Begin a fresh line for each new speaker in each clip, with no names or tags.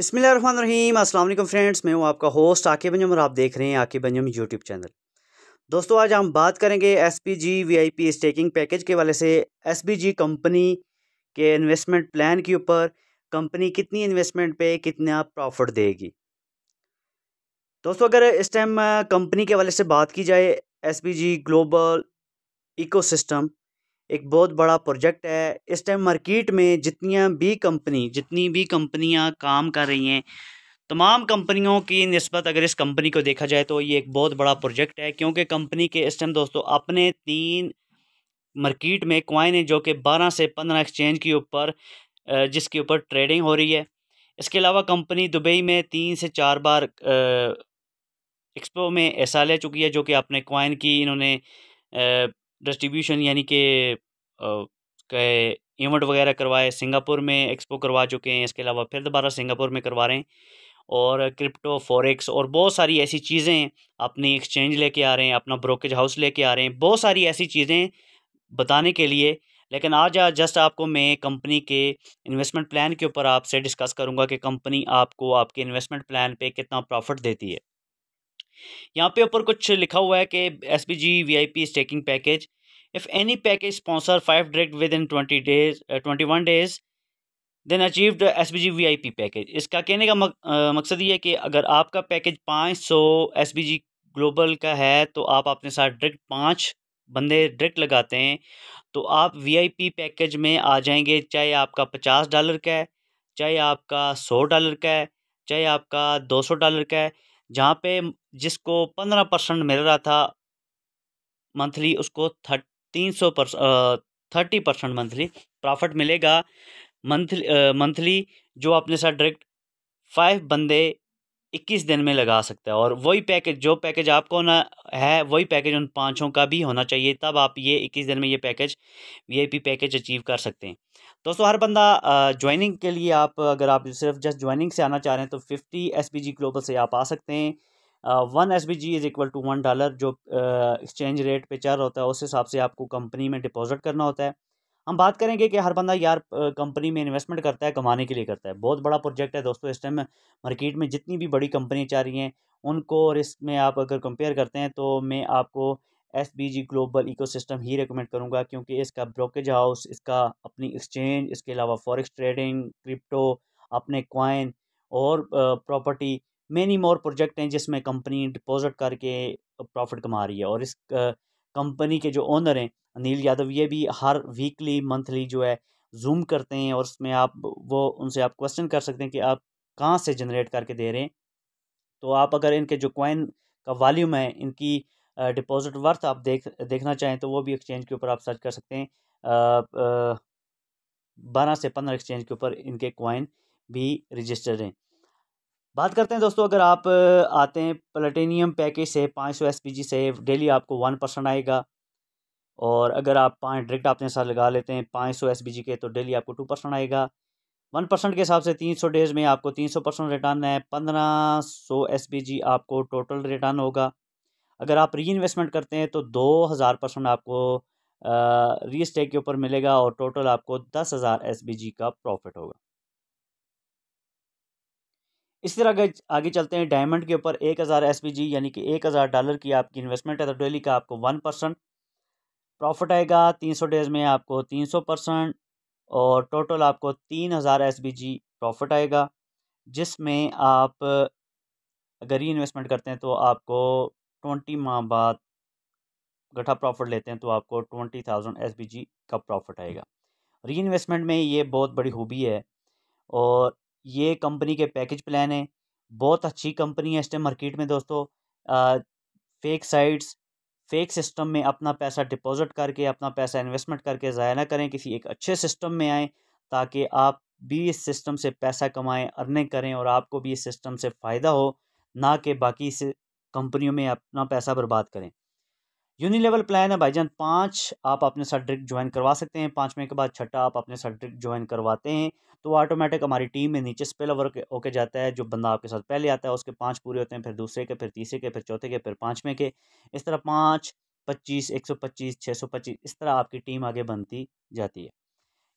बिसमीम अस्सलाम वालेकुम फ्रेंड्स मैं हूं आपका होस्ट आके बंजम और आप देख रहे हैं आके बंजम यूट्यूब चैनल दोस्तों आज हम बात करेंगे S P G V I P staking package के वाले से एस पी जी कंपनी के इन्वेस्टमेंट प्लान के ऊपर कंपनी कितनी इन्वेस्टमेंट पे कितना प्रॉफिट देगी दोस्तों अगर इस टाइम कंपनी के वाले से बात की जाए S P G global ecosystem एक बहुत बड़ा प्रोजेक्ट है इस टाइम मार्केट में जितनियाँ भी कंपनी जितनी भी कंपनियाँ काम कर रही हैं तमाम कंपनियों की नस्बत अगर इस कंपनी को देखा जाए तो ये एक बहुत बड़ा प्रोजेक्ट है क्योंकि कंपनी के इस टाइम दोस्तों अपने तीन मार्केट में क्वाइन है जो कि बारह से पंद्रह एक्सचेंज के ऊपर जिसके ऊपर ट्रेडिंग हो रही है इसके अलावा कंपनी दुबई में तीन से चार बार एक्सपो में हिस्सा ले चुकी है जो कि अपने क्वाइन की इन्होंने डिस्ट्रीब्यूशन यानी कि कहे इवेंट वगैरह करवाए सिंगापुर में एक्सपो करवा चुके हैं इसके अलावा फिर दोबारा सिंगापुर में करवा रहे हैं और क्रिप्टो फॉरेक्स और बहुत सारी ऐसी चीज़ें अपनी एक्सचेंज लेके आ रहे हैं अपना ब्रोकेज हाउस लेके आ रहे हैं बहुत सारी ऐसी चीज़ें बताने के लिए लेकिन आज जस्ट आपको मैं कंपनी के इन्वेस्टमेंट प्लान के ऊपर आपसे डिस्कस करूंगा कि कंपनी आपको आपके इन्वेस्टमेंट प्लान पे कितना प्रॉफिट देती है यहाँ पे ऊपर कुछ लिखा हुआ है कि S P G V I P staking package if any package sponsor five direct within twenty days twenty one days then achieve the S P G V I P package इसका कहने का मक, आ, मकसद ये है कि अगर आपका पैकेज पाँच सौ एस पी जी ग्लोबल का है तो आप अपने साथ डायरेक्ट पाँच बंदे डायरेक्ट लगाते हैं तो आप वी आई पी पैकेज में आ जाएंगे चाहे आपका पचास डॉलर का है चाहे आपका सौ डॉलर का है चाहे आपका दो सौ डॉलर का है जहाँ पे जिसको पंद्रह परसेंट मिल रहा था मंथली उसको तीन सौ थर्टी परसेंट मंथली प्रॉफिट मिलेगा मंथली मंथली जो अपने साथ डायरेक्ट फाइव बंदे इक्कीस दिन में लगा सकता है और वही पैकेज जो पैकेज आपको ना है वही पैकेज उन पाँचों का भी होना चाहिए तब आप ये इक्कीस दिन में ये पैकेज पी पैकेज अचीव कर सकते हैं दोस्तों हर बंदा ज्वाइनिंग के लिए आप अगर आप सिर्फ जस्ट ज्वाइनिंग से आना चाह रहे हैं तो फिफ्टी एस ग्लोबल से आप आ सकते हैं one S B G is equal to one dollar जो एक्सचेंज रेट पे चल रहा होता है उस हिसाब से आपको कंपनी में डिपॉजिट करना होता है हम बात करेंगे कि हर बंदा यार कंपनी में इन्वेस्टमेंट करता है कमाने के लिए करता है बहुत बड़ा प्रोजेक्ट है दोस्तों इस टाइम मार्केट में जितनी भी बड़ी कंपनियाँ चाह रही हैं उनको और इसमें आप अगर कंपेयर करते हैं तो मैं आपको S B G global ecosystem ही रिकमेंड करूँगा क्योंकि इसका ब्रोकेज हाउस इसका अपनी एक्सचेंज इसके अलावा फॉरेक्स ट्रेडिंग क्रिप्टो अपने क्वाइन और प्रॉपर्टी मेनी मोर प्रोजेक्ट हैं जिसमें कंपनी डिपॉजिट करके प्रॉफिट कमा रही है और इस कंपनी के जो ओनर हैं अनिल यादव ये भी हर वीकली मंथली जो है जूम करते हैं और उसमें आप वो उनसे आप क्वेश्चन कर सकते हैं कि आप कहाँ से जनरेट करके दे रहे हैं तो आप अगर इनके जो कॉइन का वॉल्यूम है इनकी डिपॉजिट वर्थ आप देख देखना चाहें तो वो भी एक्सचेंज के ऊपर आप सर्च कर सकते हैं बारह से पंद्रह एक्सचेंज के ऊपर इनके कॉइन भी रजिस्टर्ड हैं बात करते हैं दोस्तों अगर आप आते हैं प्लेटेनियम पैकेज से पाँच सौ एस से डेली आपको वन परसेंट आएगा और अगर आप पाँच डायरेक्ट आपने साथ लगा लेते हैं पाँच सौ एस के तो डेली आपको टू परसेंट आएगा वन परसेंट के हिसाब से तीन सौ डेज में आपको तीन सौ परसेंट रिटर्न है पंद्रह सौ एस आपको टोटल रिटर्न होगा अगर आप री इन्वेस्टमेंट करते हैं तो दो हज़ार परसेंट आपको री स्टेक के ऊपर मिलेगा और टोटल आपको दस हज़ार एस का प्रॉफिट होगा इसी तरह आगे चलते हैं डायमंड के ऊपर एक हज़ार एस यानी कि एक हज़ार डॉलर की आपकी इन्वेस्टमेंट है तो डेली का आपको वन परसेंट प्रॉफिट आएगा तीन सौ डेज में आपको तीन सौ परसेंट और टोटल आपको तीन हज़ार एस प्रॉफिट आएगा जिसमें आप अगर ये इन्वेस्टमेंट करते हैं तो आपको ट्वेंटी माह बाद गठा प्रॉफिट लेते हैं तो आपको ट्वेंटी थाउजेंड एस का प्रॉफिट आएगा री इन्वेस्टमेंट में ये बहुत बड़ी हूबी है और ये कंपनी के पैकेज प्लान हैं बहुत अच्छी कंपनी है इस टाइम मार्केट में दोस्तों फेक साइट्स फेक सिस्टम में अपना पैसा डिपॉजिट करके अपना पैसा इन्वेस्टमेंट करके ज़ाया ना करें किसी एक अच्छे सिस्टम में आएँ ताकि आप भी इस सिस्टम से पैसा कमाएं अर्निंग करें और आपको भी इस सिस्टम से फ़ायदा हो ना कि बाकी कंपनियों में अपना पैसा बर्बाद करें यूनि लेवल प्लान है भाईजान पाँच आप अपने साथ ड्रिक ज्वाइन करवा सकते हैं पाँचवें के बाद छठा आप अपने साथ ज्वाइन करवाते हैं तो ऑटोमेटिक हमारी टीम में नीचे स्पेल ओवर होके जाता है जो बंदा आपके साथ पहले आता है उसके पाँच पूरे होते हैं फिर दूसरे के फिर तीसरे के फिर चौथे के फिर पाँचवें के इस तरह पाँच पच्चीस एक सौ पच्चीस छः सौ पच्चीस इस तरह आपकी टीम आगे बनती जाती है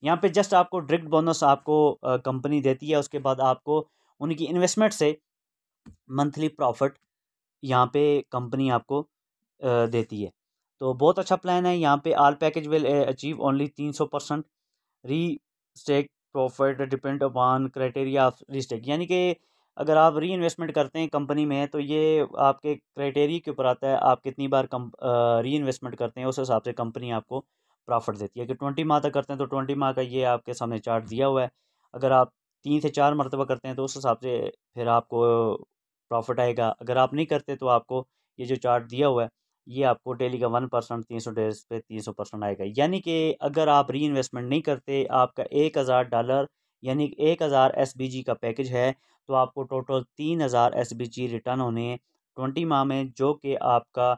यहाँ पे जस्ट आपको डायरेक्ट बोनस आपको कंपनी देती है उसके बाद आपको उनकी इन्वेस्टमेंट से मंथली प्रॉफिट यहाँ पे कंपनी आपको देती है तो बहुत अच्छा प्लान है यहाँ पे all package will achieve only तीन सौ percent restake profit depend upon criteria of restake यानी कि अगर आप री इन्वेस्टमेंट करते हैं कंपनी में तो ये आपके क्राइटेरिया के ऊपर आता है आप कितनी बार कम री इन्वेस्टमेंट करते हैं उस हिसाब से कंपनी आपको प्रॉफिट देती है अगर ट्वेंटी माह तक करते हैं तो ट्वेंटी माह का ये आपके सामने चार्ट दिया हुआ है अगर आप तीन से चार मरतबा करते हैं तो उस हिसाब से फिर आपको प्रॉफिट आएगा अगर आप नहीं करते तो आपको ये जो चार्ट दिया हुआ है ये आपको डेली का वन परसेंट तीन सौ डेज पे तीन सौ परसेंट आएगा यानी कि अगर आप री इन्वेस्टमेंट नहीं करते आपका एक हज़ार डॉलर यानी एक हज़ार एस बी जी का पैकेज है तो आपको टोटल तीन हज़ार एस बी जी रिटर्न होने ट्वेंटी माह में जो कि आपका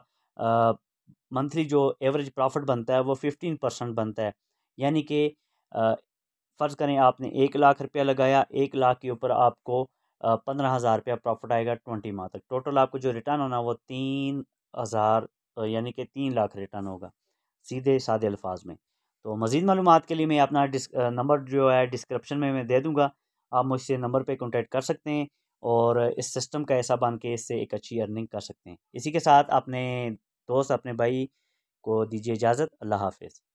मंथली जो एवरेज प्रॉफिट बनता है वो फिफ्टीन परसेंट बनता है यानी कि फ़र्ज़ करें आपने एक लाख रुपया लगाया एक लाख के ऊपर आपको पंद्रह हज़ार रुपया प्रॉफिट आएगा ट्वेंटी माह तक टोटल आपको जो रिटर्न होना वो तीन हज़ार तो यानी कि तीन लाख रिटर्न होगा सीधे सादे अल्फाज में तो मज़ीद मालूम के लिए मैं अपना नंबर जो है डिस्क्रप्शन में मैं दे दूँगा आप मुझसे नंबर पर कॉन्टेक्ट कर सकते हैं और इस सिस्टम का ऐसा बन के इससे एक अच्छी अर्निंग कर सकते हैं इसी के साथ अपने दोस्त अपने भाई को दीजिए इजाज़त अल्लाह हाफिज़